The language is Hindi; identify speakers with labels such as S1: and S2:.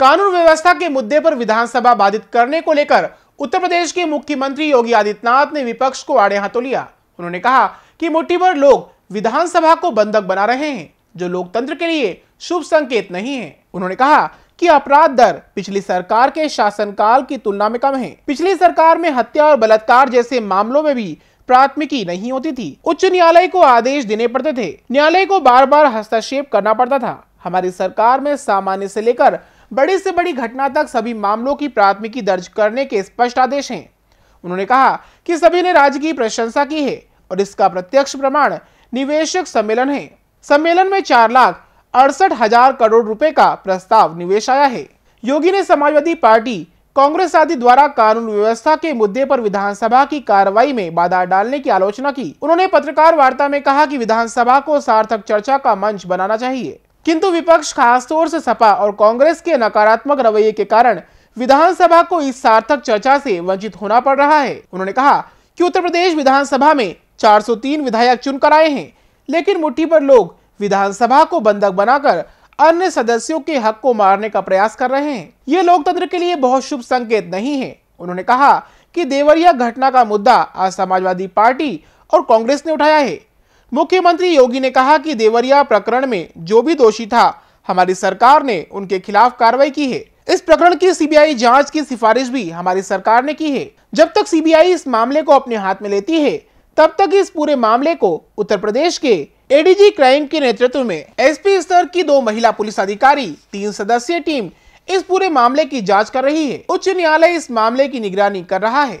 S1: कानून व्यवस्था के मुद्दे पर विधानसभा बाधित करने को लेकर उत्तर प्रदेश के मुख्यमंत्री योगी आदित्यनाथ ने विपक्ष को आड़े हाथों लिया उन्होंने कहा कि भर लोग विधानसभा को बंधक बना रहे हैं जो लोकतंत्र के लिए शुभ संकेत नहीं है उन्होंने कहा कि अपराध दर पिछली सरकार के शासनकाल की तुलना में कम है पिछली सरकार में हत्या और बलात्कार जैसे मामलों में भी प्राथमिकी नहीं होती थी उच्च न्यायालय को आदेश देने पड़ते थे न्यायालय को बार बार हस्तक्षेप करना पड़ता था हमारी सरकार में सामान्य से लेकर बड़ी से बड़ी घटना तक सभी मामलों की प्राथमिकी दर्ज करने के स्पष्ट आदेश हैं उन्होंने कहा कि सभी ने राज्य की प्रशंसा की है और इसका प्रत्यक्ष प्रमाण निवेशक सम्मेलन है सम्मेलन में चार लाख अड़सठ हजार करोड़ रुपए का प्रस्ताव निवेश आया है योगी ने समाजवादी पार्टी कांग्रेस आदि द्वारा कानून व्यवस्था के मुद्दे पर विधानसभा की कार्रवाई में बाधा डालने की आलोचना की उन्होंने पत्रकार वार्ता में कहा कि विधानसभा को सार्थक चर्चा का मंच बनाना चाहिए किंतु विपक्ष खासतौर से सपा और कांग्रेस के नकारात्मक रवैये के कारण विधानसभा को इस सार्थक चर्चा से वंचित होना पड़ रहा है उन्होंने कहा कि उत्तर प्रदेश विधानसभा में 403 विधायक चुनकर आए हैं लेकिन मुट्ठी पर लोग विधानसभा को बंधक बनाकर अन्य सदस्यों के हक को मारने का प्रयास कर रहे हैं ये लोकतंत्र के लिए बहुत शुभ संकेत नहीं है उन्होंने कहा कि देवरिया घटना का मुद्दा आज समाजवादी पार्टी और कांग्रेस ने उठाया है मुख्यमंत्री योगी ने कहा कि देवरिया प्रकरण में जो भी दोषी था हमारी सरकार ने उनके खिलाफ कार्रवाई की है इस प्रकरण की सीबीआई जांच की सिफारिश भी हमारी सरकार ने की है जब तक सीबीआई इस मामले को अपने हाथ में लेती है तब तक इस पूरे मामले को उत्तर प्रदेश के एडीजी क्राइम के नेतृत्व में एसपी स्तर की दो महिला पुलिस अधिकारी तीन सदस्यीय टीम इस पूरे मामले की जांच कर रही है उच्च न्यायालय इस मामले की निगरानी कर रहा है